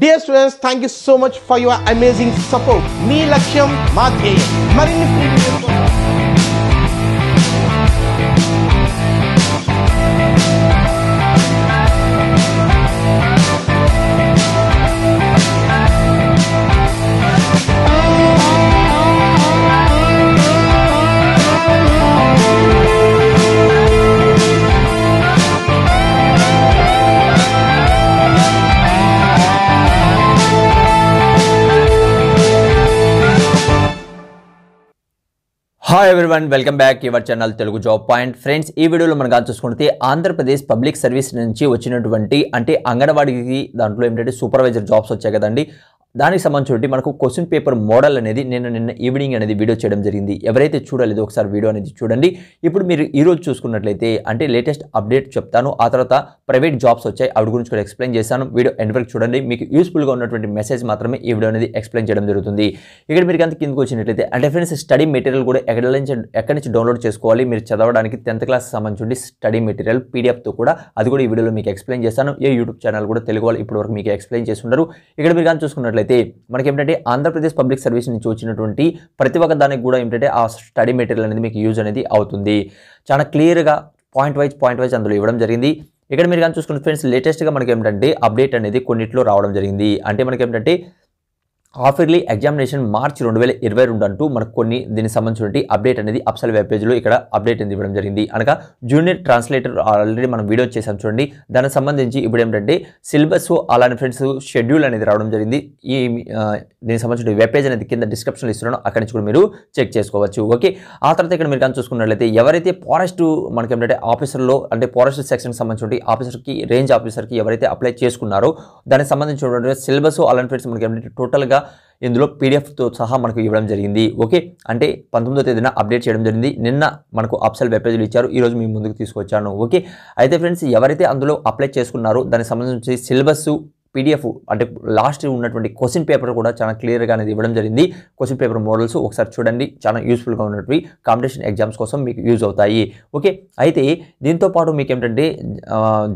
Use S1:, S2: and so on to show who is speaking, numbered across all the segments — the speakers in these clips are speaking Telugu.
S1: Dear students, thank you so much for your amazing support. Me Laksham Madhyayam. Marini everyone welcome back your channel Telugu job point friends ఈ వీడియోలో మనం చూసుకుంటే ఆంధ్రప్రదేశ్ పబ్లిక్ సర్వీస్ నుంచి వచ్చినటువంటి అంటే అంగన్వాడికి దాంట్లో ఏంటంటే సూపర్వైజర్ జాబ్స్ వచ్చాయి కదండి దానికి సంబంధించి మనకు క్వశ్చన్ పేపర్ మోడల్ అనేది నేను నిన్న ఈవినింగ్ అనేది వీడియో చేయడం జరిగింది ఎవరైతే చూడలేదో ఒకసారి వీడియో అనేది చూడండి ఇప్పుడు మీరు ఈరోజు చూసుకున్నట్లయితే అంటే లేటెస్ట్ అప్డేట్ చెప్తాను ఆ తర్వాత ప్రైవేట్ జాబ్స్ వచ్చాయి అవి గురించి కూడా ఎక్స్ప్లెయిన్ చేశాను వీడియో ఎండ్ వరకు చూడండి మీకు యూస్ఫుల్గా ఉన్నటువంటి మెసేజ్ మాత్రమే ఈ వీడియో అనేది ఎక్స్ప్లెయిన్ చేయడం జరుగుతుంది ఇక్కడ మీరు కనుక కిందకు వచ్చినట్లయితే అంటే ఫ్రెండ్స్ స్టడీ మెటీరియల్ కూడా ఎక్కడ నుంచి ఎక్కడి నుంచి డౌన్లోడ్ చేసుకోవాలి మీరు చదవడానికి టెన్త్ క్లాస్ సంబంధించి స్టడీ మెటీరియల్ పీడిఎఫ్తో కూడా అది కూడా ఈ వీడియోలో మీకు ఎక్స్ప్లెయిన్ చేస్తాను ఏ యూట్యూబ్ ఛానల్ కూడా తెలుగు వాళ్ళు ఇప్పటివరకు మీకు ఎక్స్ప్లెయిన్ చేస్తున్నారు ఇక్కడ మీరు కానీ చూసుకున్నట్లయితే చూసినట్లయితే మనకి ఏంటంటే ఆంధ్రప్రదేశ్ పబ్లిక్ సర్వీస్ నుంచి వచ్చినటువంటి ప్రతి ఒక్క దానికి కూడా ఏంటంటే ఆ స్టడీ మెటీరియల్ అనేది మీకు యూజ్ అనేది అవుతుంది చాలా క్లియర్గా పాయింట్ వైజ్ పాయింట్ వైజ్ అందులో ఇవ్వడం జరిగింది ఇక్కడ మీరు కానీ చూసుకుంటే ఫ్రెండ్స్ లేటెస్ట్గా మనకి ఏంటంటే అప్డేట్ అనేది కొన్నిట్లో రావడం జరిగింది అంటే మనకి ఏంటంటే ఆఫర్లీ ఎగ్జామినేషన్ మార్చ్ రెండు వేల ఇరవై రెండు అంటూ మనకు కొన్ని దీనికి సంబంధించినటువంటి అప్డేట్ అనేది అప్సల్ వెబ్ పేజ్లో ఇక్కడ అప్డేట్ అనేది ఇవ్వడం జరిగింది అనగా జూనియర్ ట్రాన్స్లేటర్ ఆల్రెడీ మనం వీడియో చేసాం చూడండి దానికి సంబంధించి ఇప్పుడు ఏంటంటే సిలబస్ అలానే ఫ్రెండ్స్ షెడ్యూల్ అనేది రావడం జరిగింది ఈ దీనికి సంబంధించిన వెబ్ పేజ్ అనేది కింద డిస్క్రిప్షన్లో ఇస్తున్నాను అక్కడి నుంచి కూడా మీరు చెక్ చేసుకోవచ్చు ఓకే ఆ తర్వాత ఇక్కడ మీరు కానీ చూసుకున్నట్లయితే ఎవరైతే ఫారెస్ట్ మనకి ఏంటంటే ఆఫీసర్లో అంటే ఫారెస్ట్ సెక్షన్కి సంబంధించిన ఆఫీసర్కి రేంజ్ ఆఫీసర్కి ఎవరైతే అప్లై చేసుకున్నారో దానికి సంబంధించినటువంటి సిలబస్ అలానే ఫ్రెండ్స్ మనకి ఏంటంటే టోటల్గా ఇందులో పీడిఎఫ్తో సహా మనకు ఇవ్వడం జరిగింది ఓకే అంటే పంతొమ్మిదో తేదీన అప్డేట్ చేయడం జరిగింది నిన్న మనకు అప్సల్ వెబ్ పేజీలు ఇచ్చారు ఈరోజు మీ ముందుకు తీసుకొచ్చాను ఓకే అయితే ఫ్రెండ్స్ ఎవరైతే అందులో అప్లై చేసుకున్నారో దానికి సంబంధించి సిలబస్ పీడిఎఫ్ అంటే లాస్ట్ ఉన్నటువంటి క్వశ్చన్ పేపర్ కూడా చాలా క్లియర్గా అనేది ఇవ్వడం జరిగింది క్వశ్చన్ పేపర్ మోడల్స్ ఒకసారి చూడండి చాలా యూస్ఫుల్గా ఉన్నటువంటి కాంపిటీషన్ ఎగ్జామ్స్ కోసం మీకు యూజ్ అవుతాయి ఓకే అయితే దీంతో పాటు మీకు ఏమిటంటే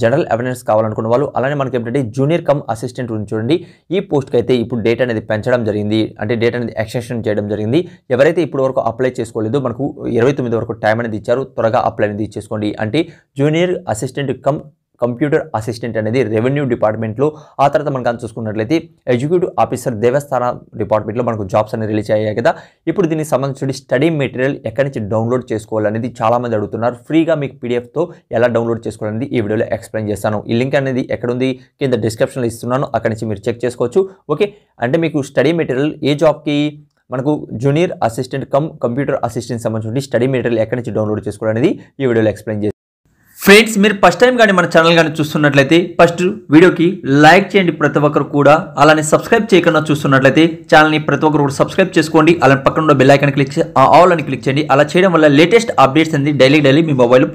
S1: జనరల్ అవేర్నెస్ కావాలనుకున్న వాళ్ళు అలానే మనకి ఏంటంటే జూనియర్ కమ్ అసిస్టెంట్ ఉంది చూడండి ఈ పోస్ట్కి అయితే ఇప్పుడు డేట్ అనేది పెంచడం జరిగింది అంటే డేట్ అనేది ఎక్స్టెన్షన్ చేయడం జరిగింది ఎవరైతే ఇప్పటి వరకు అప్లై చేసుకోలేదు మనకు ఇరవై తొమ్మిది వరకు టైం అనేది ఇచ్చారు త్వరగా అప్లై అనేది ఇచ్చేసుకోండి అంటే junior assistant cum computer assistant అనేది రెవెన్యూ డిపార్ట్మెంట్లో ఆ తర్వాత మనం కానీ చూసుకున్నట్లయితే ఎగ్జిక్యూటివ్ ఆఫీసర్ దేవస్థాన డిపార్ట్మెంట్లో మనకు జాబ్స్ అనేది రిలీజ్ అయ్యాయి కదా ఇప్పుడు దీనికి సంబంధించి స్టడీ మెటీరియల్ ఎక్కడి నుంచి డౌన్లోడ్ చేసుకోవాలనేది చాలామంది అడుగుతున్నారు ఫ్రీగా మీకు పీడిఎఫ్తో ఎలా డౌన్లోడ్ చేసుకోవాలనేది ఈ వీడియోలో ఎక్స్ప్లెయిన్ చేస్తాను ఈ లింక్ అనేది ఎక్కడుంది కింద డిస్క్రిప్షన్లో ఇస్తున్నాను అక్కడి నుంచి మీరు చెక్ చేసుకోవచ్చు ఓకే అంటే మీకు స్టడీ మెటీరియల్ ఏ జాబ్కి మనకు junior assistant cum computer assistant సంబంధించి స్టడీ మెటీరియల్ ఎక్కడి నుంచి డౌన్లోడ్ చేసుకోవాలనేది ఈ వీడియోలో ఎక్స్ప్లెయిన్ చేస్తాను ఫ్రెండ్స్ మీరు ఫస్ట్ టైం కానీ మన ఛానల్ కానీ చూస్తున్నట్లయితే ఫస్ట్ వీడియోకి లైక్ చేయండి ప్రతి ఒక్కరు కూడా అలానే సబ్స్క్రైబ్ చేయకుండా చూస్తున్నట్లయితే ఛానల్ని ప్రతి ఒక్కరు కూడా సబ్స్క్రైబ్ చేసుకోండి అలానే పక్కన బెల్ ఐకన్ క్లిక్ ఆల్ అని క్లిక్ చేయండి అలా చేయడం వల్ల లేటెస్ట్ అప్డేట్స్ అనేది డైలీ డైలీ మీ మొబైల్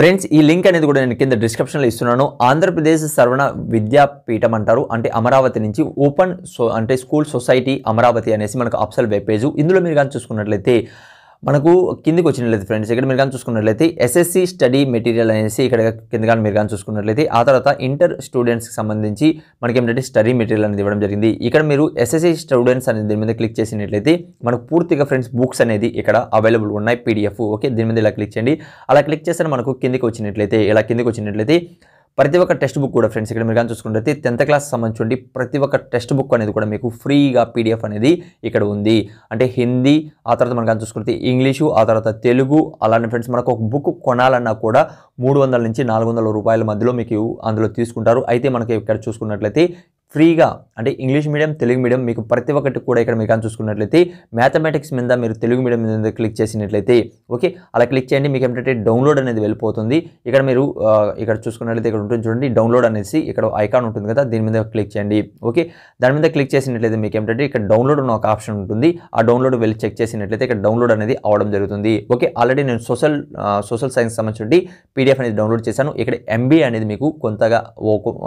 S1: ఫ్రెండ్స్ ఈ లింక్ అనేది కూడా నేను కింద డిస్క్రిప్షన్లో ఇస్తున్నాను ఆంధ్రప్రదేశ్ సర్వణ విద్యాపీఠం అంటారు అంటే అమరావతి నుంచి ఓపెన్ సో అంటే స్కూల్ సొసైటీ అమరావతి అనేసి మనకు అప్సల్ వెబ్ పేజ్ ఇందులో మీరు కానీ చూసుకున్నట్లయితే మనకు కిందికి వచ్చినట్లయితే ఫ్రెండ్స్ ఇక్కడ మీరు కానీ చూసుకున్నట్లయితే ఎస్ఎస్సి స్టడీ మెటీరియల్ అనేసి ఇక్కడ కింద కానీ మీరు కానీ చూసుకున్నట్లయితే ఆ తర్వాత ఇంటర్ స్టూడెంట్స్కి సంబంధించి మనకి ఏంటంటే స్టడీ మెటీరియల్ అనేది ఇవ్వడం జరిగింది ఇక్కడ మీరు ఎస్ఎస్సి స్టూడెంట్స్ అనేది దీని మీద క్లిక్ చేసినట్లయితే మనకు పూర్తిగా ఫ్రెండ్స్ బుక్స్ అనేది ఇక్కడ అవైలబుల్ ఉన్నాయి పీడిఎఫ్ ఓకే దీని మీద ఇలా క్లిక్ చేయండి అలా క్లిక్ చేస్తే మనకు కిందికి వచ్చినట్లయితే ఇలా కిందికి వచ్చినట్లయితే ప్రతి ఒక్క టెక్స్ట్ బుక్ కూడా ఫ్రెండ్స్ ఇక్కడ మీరు కానీ చూసుకుంటే టెన్త్ క్లాస్ సంబంధించి ప్రతి ఒక్క టెక్స్ట్ బుక్ అనేది కూడా మీకు ఫ్రీగా పీడిఎఫ్ అనేది ఇక్కడ ఉంది అంటే హిందీ ఆ తర్వాత మనం కానీ చూసుకుంటే ఇంగ్లీషు ఆ తర్వాత తెలుగు అలానే ఫ్రెండ్స్ మనకు ఒక బుక్ కొనాలన్నా కూడా మూడు వందల నుంచి నాలుగు వందల రూపాయల మధ్యలో మీకు అందులో తీసుకుంటారు అయితే మనకి ఇక్కడ చూసుకున్నట్లయితే ఫ్రీగా అంటే ఇంగ్లీష్ మీడియం తెలుగు మీడియం మీకు ప్రతి ఒక్కటి కూడా ఇక్కడ మీకు చూసుకున్నట్లయితే మ్యాథమెటిక్స్ మీద మీరు తెలుగు మీడియం మీద క్లిక్ చేసినట్లయితే ఓకే అలా క్లిక్ చేయండి మీకు ఏంటంటే డౌన్లోడ్ అనేది వెళ్ళిపోతుంది ఇక్కడ మీరు ఇక్కడ చూసుకున్నట్లయితే ఇక్కడ ఉంటుంది చూడండి డౌన్లోడ్ అనేసి ఇక్కడ ఐకాన్ ఉంటుంది కదా దీని మీద క్లిక్ చేయండి ఓకే దాని మీద క్లిక్ చేసినట్లయితే మీకు ఏంటంటే ఇక్కడ డౌన్లోడ్ ఉన్న ఒక ఆప్షన్ ఉంటుంది ఆ డౌన్లోడ్ వెళ్ళి చెక్ చేసినట్లయితే ఇక్కడ డౌన్లోడ్ అనేది అవడం జరుగుతుంది ఓకే ఆల్రెడీ నేను సోషల్ సోషల్ సైన్స్ సంబంధించి పీడిఎఫ్ అనేది డౌన్లోడ్ చేశాను ఇక్కడ ఎంబీ అనేది మీకు కొంతగా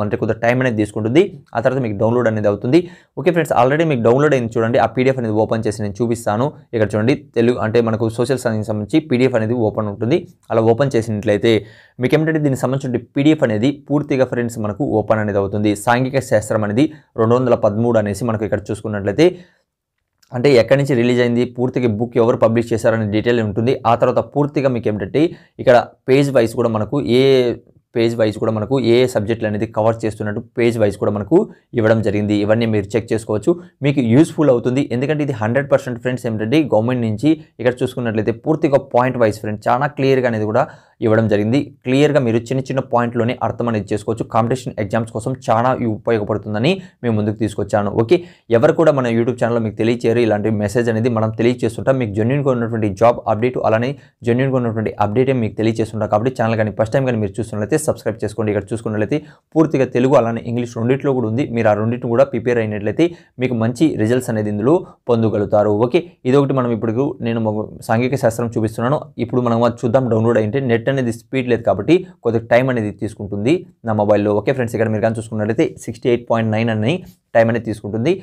S1: అంటే కొంత టైం అనేది తీసుకుంటుంది ఆ తర్వాత మీకు డౌన్లోడ్ అనేది అవుతుంది ఓకే ఫ్రెండ్స్ ఆల్రెడీ మీకు డౌన్లోడ్ అయింది చూడండి ఆ పీడిఎఫ్ అనేది ఓపెన్ చేసి నేను చూపిస్తాను ఇక్కడ చూడండి తెలుగు అంటే మనకు సోషల్ సైన్స్ సంబంధించి పీడిఎఫ్ అనేది ఓపెన్ ఉంటుంది అలా ఓపెన్ చేసినట్లయితే మీకు ఏమిటంటే దీనికి సంబంధించిన పీడిఎఫ్ అనేది పూర్తిగా ఫ్రెండ్స్ మనకు ఓపెన్ అనేది అవుతుంది సాంఘిక శాస్త్రం అనేది రెండు అనేసి మనకు ఇక్కడ చూసుకున్నట్లయితే అంటే ఎక్కడి నుంచి రిలీజ్ అయింది పూర్తిగా బుక్ ఎవరు పబ్లిష్ చేశారనే డీటెయిల్ ఉంటుంది ఆ తర్వాత పూర్తిగా మీకు ఏమిటంటే ఇక్కడ పేజ్ వైజ్ కూడా మనకు ఏ పేజ్ వైజ్ కూడా మనకు ఏ సబ్జెక్టులు అనేది కవర్ చేస్తున్నట్టు పేజ్ వైజ్ కూడా మనకు ఇవ్వడం జరిగింది ఇవన్నీ మీరు చెక్ చేసుకోవచ్చు మీకు యూస్ఫుల్ అవుతుంది ఎందుకంటే ఇది హండ్రెడ్ పర్సెంట్ ఫ్రెండ్స్ ఏంటంటే గవర్నమెంట్ నుంచి ఇక్కడ చూసుకున్నట్లయితే పూర్తిగా పాయింట్ వైజ్ ఫ్రెండ్స్ చాలా క్లియర్గా అనేది కూడా ఇవ్వడం జరిగింది క్లియర్గా మీరు చిన్న చిన్న పాయింట్లోనే అర్థం అనేది చేసుకోవచ్చు కాంపిటీషన్ ఎగ్జామ్స్ కోసం చాలా ఉపయోగపడుతుందని మేము ముందుకు తీసుకొచ్చాను ఓకే ఎవరు కూడా మన యూట్యూబ్ ఛానల్లో మీకు తెలియచేయరు ఇలాంటి మెసేజ్ అనేది మనం తెలియచేస్తుంటాం మీకు జెన్యున్గా ఉన్నటువంటి జాబ్ అప్డేట్ అలానే జెన్యున్గా ఉన్నటువంటి అప్డేట్ మీకు తెలియజేస్తుంటాం కాబట్టి ఛానల్ కానీ ఫస్ట్ టైం కానీ మీరు చూస్తున్నట్లయితే సబ్స్క్రైబ్ చేసుకోండి ఇక్కడ చూసుకున్నట్లయితే పూర్తిగా తెలుగు అలానే ఇంగ్లీష్ రెండింటిలో కూడా ఉంది మీరు ఆ రెండింటిని కూడా ప్రిపేర్ అయినట్లయితే మీకు మంచి రిజల్ట్స్ అనేది ఇందులో పొందగలుగుతారు ఓకే ఇదొకటి మనం ఇప్పుడు నేను సాంఘిక శాస్త్రం చూపిస్తున్నాను ఇప్పుడు మనం చూద్దాం డౌన్లోడ్ అయితే నెట్ నెట్ అనేది స్పీడ్ లేదు కాబట్టి కొద్దిగా టైం అనేది తీసుకుంటుంది నా మొబైల్లో ఓకే ఫ్రెండ్స్ ఇక్కడ మీరు కానీ చూసుకున్నట్లయితే సిక్స్టీ ఎయిట్ పాయింట్ నైన్ అని టైం అనేది తీసుకుంటుంది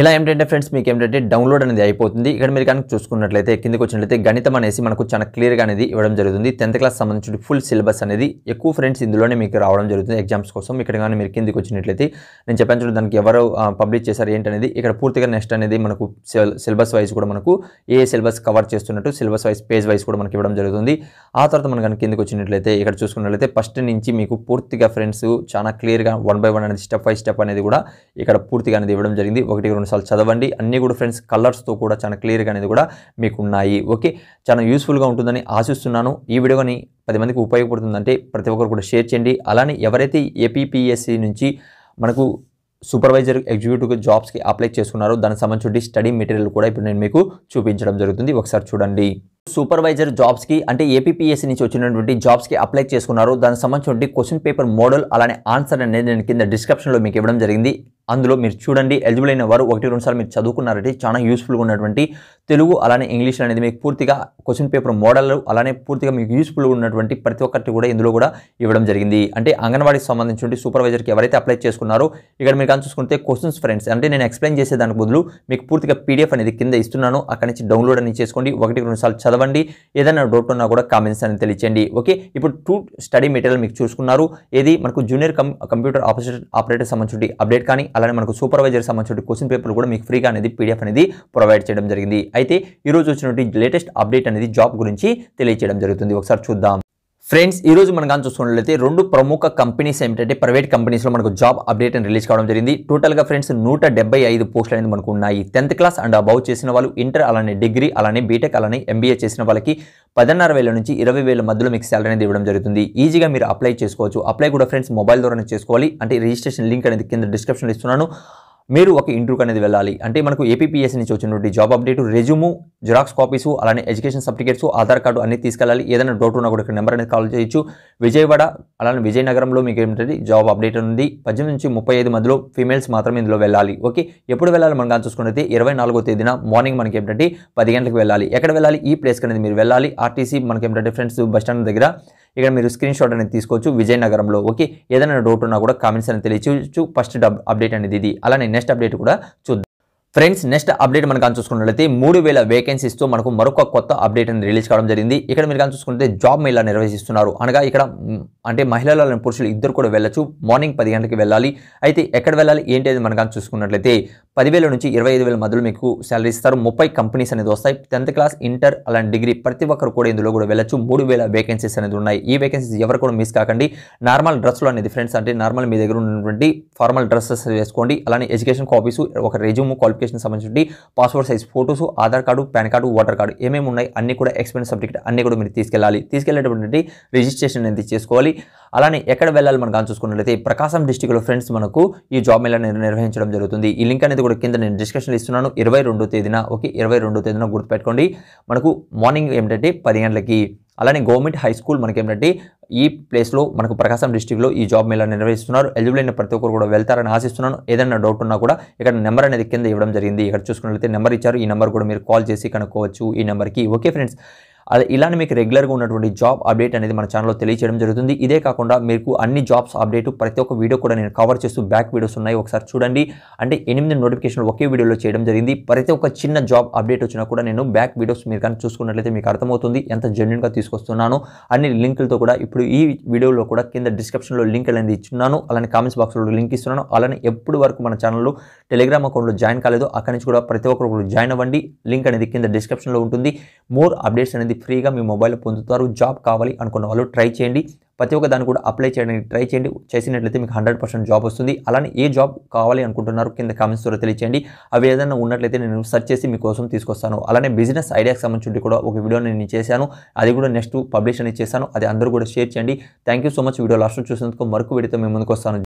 S1: ఇలా ఏంటంటే ఫ్రెండ్స్ మీకు ఏంటంటే డౌన్లోడ్ అనేది అయిపోతుంది ఇక్కడ మీరు కనుక చూసుకున్నట్లయితే కిందకి వచ్చినట్లయితే గణితం అనేసి మనకు చాలా క్లియర్గా అనేది ఇవ్వడం జరుగుతుంది టెన్త్ క్లాస్ సంబంధించిన ఫుల్ సిలబస్ అనేది ఎక్కువ ఫ్రెండ్స్ ఇందులోనే మీకు రావడం జరుగుతుంది ఎగ్జామ్స్ కోసం ఇక్కడ కానీ మీరు కిందకి వచ్చినట్లయితే నేను చెప్పాను దానికి ఎవరు పబ్లిష్ చేశారు ఏంటనేది ఇక్కడ పూర్తిగా నెక్స్ట్ అనేది మనకు సిలబస్ వైజ్ కూడా మనకు ఏ సిలబస్ కవర్ చేస్తున్నట్టు సిలబస్ వైజ్ పేజ్ వైజ్ కూడా మనకి ఇవ్వడం జరుగుతుంది ఆ తర్వాత మనం కనుక కిందకి వచ్చినట్లయితే ఇక్కడ చూసుకున్నట్లయితే ఫస్ట్ నుంచి మీకు పూర్తిగా ఫ్రెండ్స్ చాలా క్లియర్గా వన్ బై వన్ అనేది స్టెప్ బై స్టెప్ అనేది కూడా ఇక్కడ పూర్తిగా అనేది ఇవ్వడం జరిగింది ఒకటి కొన్నిసార్లు చదవండి అన్నీ కూడా ఫ్రెండ్స్ కలర్స్తో కూడా చాలా క్లియర్గా అనేది కూడా మీకు ఉన్నాయి ఓకే చాలా యూస్ఫుల్గా ఉంటుందని ఆశిస్తున్నాను ఈ వీడియోని పది మందికి ఉపయోగపడుతుందంటే ప్రతి ఒక్కరు కూడా షేర్ చేయండి అలానే ఎవరైతే ఏపీపీఎస్సీ నుంచి మనకు సూపర్వైజర్ ఎగ్జిక్యూటివ్ జాబ్స్కి అప్లై చేసుకున్నారో దానికి సంబంధించి స్టడీ మెటీరియల్ కూడా ఇప్పుడు నేను మీకు చూపించడం జరుగుతుంది ఒకసారి చూడండి సూపర్వైజర్ జాబ్స్కి అంటే ఏపీఎస్సీ నుంచి వచ్చినటువంటి జాబ్స్కి అప్లై చేసుకున్నారు దానికి సంబంధించి క్వశ్చన్ పేపర్ మోడల్ అలానే ఆన్సర్ అనేది నేను కింద డిస్క్రిప్షన్లో మీకు ఇవ్వడం జరిగింది అందులో మీరు చూడండి ఎలిజిబుల్ అయిన వారు ఒకటి రెండు సార్లు మీరు చదువుకున్నారంటే చాలా యూస్ఫుల్గా ఉన్నటువంటి తెలుగు అలానే ఇంగ్లీష్ అనేది మీకు పూర్తిగా క్వశ్చన్ పేపర్ మోడల్ అలానే పూర్తిగా మీకు యూస్ఫుల్గా ఉన్నటువంటి ప్రతి ఒక్కటి కూడా ఇందులో కూడా ఇవ్వడం జరిగింది అంటే అంగన్వాడీకి సంబంధించి సూపర్వైజర్కి ఎవరైతే అప్లై చేసుకున్నారో ఇక్కడ మీరు కానీ చూసుకుంటే క్వశ్చన్స్ ఫ్రెండ్స్ అంటే నేను ఎక్స్ప్లెయిన్ చేసే దానికి బదులు మీకు పూర్తిగా పీడిఎఫ్ అనేది కింద ఇస్తున్నాను అక్కడి నుంచి డౌన్లోడ్ అని చేసుకోండి ఒకటి రెండు సార్లు చదవండి ఏదైనా డౌట్ ఉన్నా కూడా కామెంట్స్ అని తెలియచేయండి ఓకే ఇప్పుడు టూ స్టడీ మెటీరియల్ మీకు చూసుకున్నారు ఏది మనకు జూనియర్ కంప్యూటర్ ఆపరేటర్ ఆపరేటర్ సంబంధించి అప్డేట్ కానీ అలానే మనకు సూపర్వైజర్ సంబంధించిన క్వశ్చన్ పేపర్ కూడా మీకు ఫ్రీగా అనేది పీడిఎఫ్ అనేది ప్రొవైడ్ చేయడం జరిగింది అయితే ఈరోజు వచ్చినటువంటి లేటెస్ట్ అప్డేట్ అనేది జాబ్ గురించి తెలియజేయడం జరుగుతుంది ఒకసారి చూద్దాం ఫ్రెండ్స్ ఈరోజు మనం కానీ చూసుకున్నట్లయితే రెండు ప్రముఖ కంపెనీస్ ఏమిటంటే ప్రైవేట్ కంపెనీస్లో మనకు జాబ్ అప్డేట్ అని రిలీజ్ కావడం జరిగింది టోటల్గా ఫ్రెండ్స్ నూట ఐదు పోస్టులు అనేది మనకు ఉన్నాయి టెన్త్ క్లాస్ అండ్ అబౌవ్ చేసిన వాళ్ళు ఇంటర్ అలానే డిగ్రీ అలానే బీటెక్ అలానే ఎంబీఏ చేసిన వాళ్ళకి పదిన్నర వేల నుంచి ఇరవై వేల మధ్యలో మీకు శాలరీ అనేది ఇవ్వడం జరుగుతుంది ఈజీగా మీరు అప్లై చేసుకోవచ్చు అప్లై కూడా ఫ్రెండ్స్ మొబైల్ ద్వారానే చేసుకోవాలి అంటే రిజిస్ట్రేషన్ లింక్ అనేది కింద డిస్క్రిప్షన్ ఇస్తున్నాను మీరు ఒక ఇంటర్వ్యూకి అనేది వెళ్ళాలి అంటే మనకు ఏపీఎస్సీ నుంచి వచ్చినటువంటి job update resume xerox copies అలానే ఎడ్యుకేషన్ సర్టిఫికేట్స్ ఆధార్ కార్డు అన్ని తీసుకెళ్ళాలి ఏదైనా డౌట్ ఉన్నా కూడా ఇక్కడ నెంబర్ అనేది కాల్ చేయొచ్చు విజయవాడ అలానే విజయనగరంలో మీకు ఏంటంటే జాబ్ అప్డేట్ ఉంది పద్దెనిమిది నుంచి ముప్పై ఐదు మధ్యలో ఫీమేల్స్ మాత్రమే ఇందులో వెళ్ళాలి ఓకే ఎప్పుడు వెళ్ళాలి మనం కానీ చూసుకున్నది ఇరవై నాలుగో తేదీన మార్నింగ్ మనకి ఏంటంటే పది గంటలకు వెళ్ళాలి ఎక్కడ వెళ్ళాలి ఈ ప్లేస్కి అనేది మీరు వెళ్ళాలి ఆర్టీసీ మనకి ఏంటంటే ఫ్రెండ్స్ బస్ స్టాండ్ దగ్గర ఇక్కడ మీరు స్క్రీన్ షాట్ అనేది తీసుకోవచ్చు విజయనగరంలో ఓకే ఏదైనా డౌట్ ఉన్నా కూడా కామెంట్స్ అని తెలియచేయచ్చు ఫస్ట్ అప్డేట్ అనేది ఇది అలానే నెక్స్ట్ అప్డేట్ కూడా చూద్దాం ఫ్రెండ్స్ నెక్స్ట్ అప్డేట్ మనం కానీ చూసుకున్నట్లయితే మూడు వేల వేకెన్సీస్తో మనకు మరొక కొత్త అప్డేట్ అని రిలీజ్ కావడం జరిగింది ఇక్కడ మీరు కానీ చూసుకుంటే జాబ్ మేళా నిర్వహిస్తున్నారు అనగా ఇక్కడ అంటే మహిళలు పురుషులు ఇద్దరు కూడా వెళ్ళచ్చు మార్నింగ్ పది గంటలకు వెళ్ళాలి అయితే ఎక్కడ వెళ్ళాలి ఏంటి అది మనం కానీ చూసుకున్నట్లయితే పదివేల నుంచి ఇరవై ఐదు వేల మధ్యలో మీకు శాలరీ ఇస్తారు ముప్పై కంపెనీస్ అనేది వస్తాయి టెన్త్ క్లాస్ ఇంటర్ అలాంటి డిగ్రీ ప్రతి ఒక్కరు కూడా ఇందులో కూడా వెళ్ళచ్చు మూడు వేల వేకెన్సీస్ అనేది ఉన్నాయి ఈ వేకెన్సీస్ ఎవరు కూడా మిస్ కాకండి నార్మల్ డ్రెస్సులు అనేది ఫ్రెండ్స్ అంటే నార్మల్ మీ దగ్గర ఉన్నటువంటి ఫార్మల్ డ్రెస్సెస్ వేసుకోండి అలానే ఎడ్యుకేషన్ కాపీస్ ఒక రెజ్యూమ్ క్వాలిఫికేషన్ నోటిఫికేషన్ సంబంధించి passport size photos Aadhaar card PAN card voter card ఏమేమి ఉన్నాయి అన్ని కూడా ఎక్స్పెన్స్ సబ్జెక్ట్ అన్ని కూడా మీరు తీసుకెళ్ళాలి తీసుకెళ్ళేటటువంటి రిజిస్ట్రేషన్ అనేది చేసుకోవాలి అలానే ఎక్కడ వెళ్ళాలి మనం కానీ చూసుకున్నట్లయితే ప్రకాశం డిస్టిక్లో ఫ్రెండ్స్ మనకు ఈ జాబ్ మేళ నిర్వహించడం జరుగుతుంది ఈ లింక్ అనేది కూడా కింద నేను డిస్కషన్ ఇస్తున్నాను ఇరవై తేదీన ఓకే ఇరవై తేదీన గుర్తుపెట్టుకోండి మనకు మార్నింగ్ ఏమిటంటే పది గంటలకి అలానే గవర్నమెంట్ హై స్కూల్ మనకేంటంటే ఈ ప్లేస్లో మనకు ప్రకాశం డిస్టిక్లో ఈ జాబ్ మేళా నిర్వహిస్తున్నారు ఎలిజిబుల్ అయిన ప్రతి ఒక్కరు కూడా వెళ్తారని ఆశిస్తున్నాను ఏదైనా డౌట్ ఉన్నా కూడా ఇక్కడ నెంబర్ అనేది కింద ఇవ్వడం జరిగింది ఇక్కడ చూసుకున్నట్లయితే నెంబర్ ఇచ్చారు ఈ నెంబర్ కూడా మీరు కాల్ చేసి కనుక్కోవచ్చు ఈ నెంబర్కి ఓకే ఫ్రెండ్స్ అది ఇలానే మీకు రెగ్యులర్గా ఉన్నటువంటి జాబ్ అప్డేట్ అనేది మన ఛానల్లో తెలియచేయడం జరుగుతుంది ఇదే కాకుండా మీకు అన్ని జాబ్స్ అప్డేట్ ప్రతి ఒక్క వీడియో కూడా నేను కవర్ చేస్తూ బ్యాక్ వీడియోస్ ఉన్నాయి ఒకసారి చూడండి అంటే ఎనిమిది నోటిఫికేషన్లు ఒకే వీడియోలో చేయడం జరిగింది ప్రతి ఒక్క చిన్న జాబ్ అప్డేట్ వచ్చినా కూడా నేను బ్యాక్ వీడియోస్ మీరు కానీ చూసుకున్నట్లయితే మీకు అర్థమవుతుంది ఎంత జెన్యున్గా తీసుకొస్తున్నాను అన్ని లింకులతో కూడా ఇప్పుడు ఈ వీడియోలో కూడా కింద డిస్క్రిప్షన్లో లింక్ అనేది ఇచ్చున్నాను అలానే కామెంట్స్ బాక్స్లో లింక్ ఇస్తున్నాను అలానే ఎప్పుడు వరకు మన ఛానల్లో టెలిగ్రామ్ అకౌంట్లో జాయిన్ కాలేదు అక్కడి నుంచి కూడా ప్రతి ఒక్కరు జాయిన్ అవ్వండి లింక్ అనేది కింద డిస్క్రిప్షన్లో ఉంటుంది మోర్ అప్డేట్స్ అనేది ఇది ఫ్రీగా మీ మొబైల్లో పొందుతారు జాబ్ కావాలి అనుకున్న వాళ్ళు ట్రై చేయండి ప్రతి ఒక్క దాన్ని కూడా అప్లై చేయడానికి ట్రై చేయండి చేసినట్లయితే మీకు హండ్రెడ్ పర్సెంట్ జాబ్ వస్తుంది అలానే ఏ జాబ్ కావాలి అనుకుంటున్నారు కింద కామెంట్స్ ద్వారా తెలియచేయండి అవి ఏదైనా ఉన్నట్లయితే నేను సెర్చ్ చేసి మీకోసం తీసుకొస్తాను అలానే బిజినెస్ ఐడియాకి సంబంధించి కూడా ఒక వీడియో నేను చేశాను అది కూడా నెక్స్ట్ పబ్లిష్ అని చేశాను అది అందరూ కూడా షేర్ చేయండి thank so much video last చూసినందుకు మరొక వీడియోతో మేము ముందుకు వస్తాను